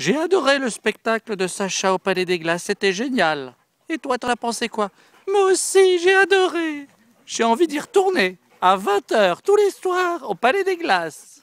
J'ai adoré le spectacle de Sacha au Palais des Glaces, c'était génial. Et toi, t'en as pensé quoi Moi aussi, j'ai adoré. J'ai envie d'y retourner à 20h tous les soirs au Palais des Glaces.